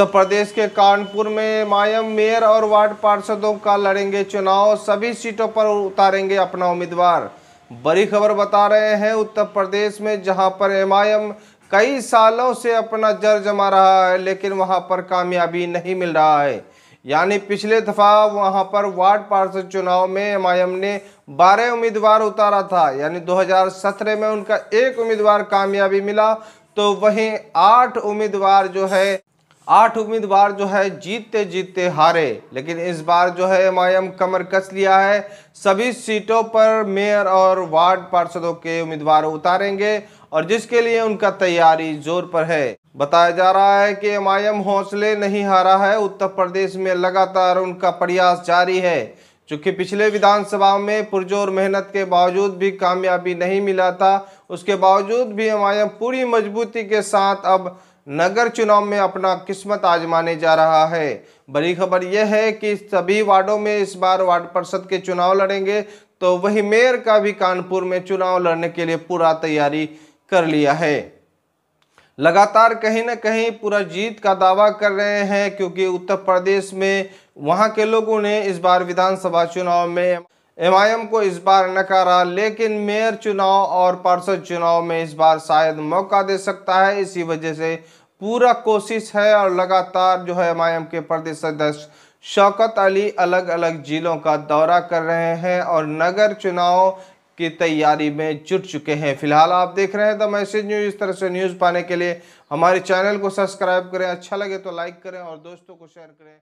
उत्तर प्रदेश के कानपुर में मायम मेयर और वार्ड पार्षदों का लड़ेंगे चुनाव सभी सीटों पर उतारेंगे अपना उम्मीदवार बड़ी खबर बता रहे हैं उत्तर प्रदेश में जहां पर एमआईएम कई सालों से अपना जर जमा रहा है लेकिन वहां पर कामयाबी नहीं मिल रहा है यानी पिछले दफा वहां पर वार्ड पार्षद चुनाव में एमआईएम ने 12 उम्मीदवार उतारा था यानी 2017 में उनका एक उम्मीदवार कामयाबी मिला तो वहीं आठ उम्मीदवार जो है आठ उम्मीदवार जो है जीतते जीतते हारे लेकिन इस बार जो है एमआईएम कमर कस लिया है सभी सीटों पर मेयर और वार्ड पार्षदों के उम्मीदवार उतारेंगे और जिसके लिए उनका तैयारी जोर पर है बताया जा रहा है कि एमआईएम हौसले नहीं हारा है उत्तर प्रदेश में लगातार उनका प्रयास जारी है चूंकि पिछले विधानसभा में पुरजोर मेहनत के बावजूद भी कामयाबी नहीं मिला था उसके बावजूद भी एमआईएम पूरी मजबूती के साथ अब नगर चुनाव में अपना किस्मत आजमाने जा रहा है बड़ी खबर यह है कि सभी वार्डों में इस बार वार्ड परिषद के चुनाव लड़ेंगे तो वही मेयर का भी कानपुर में चुनाव लड़ने के लिए पूरा तैयारी कर लिया है लगातार कहीं ना कहीं पूरा जीत का दावा कर रहे हैं क्योंकि उत्तर प्रदेश में वहां के लोगों ने इस बार विधानसभा चुनाव में एमआईएम को इस बार नकारा लेकिन मेयर चुनाव और पार्षद चुनाव में इस बार शायद मौका दे सकता है इसी वजह से पूरा कोशिश है और लगातार जो है एमआईएम के प्रदेश अध्यक्ष शौकत अली अलग अलग जिलों का दौरा कर रहे हैं और नगर चुनाव की तैयारी में जुट चुके हैं फिलहाल आप देख रहे हैं द मैसेज न्यूज इस तरह से न्यूज़ पाने के लिए हमारे चैनल को सब्सक्राइब करें अच्छा लगे तो लाइक करें और दोस्तों को शेयर करें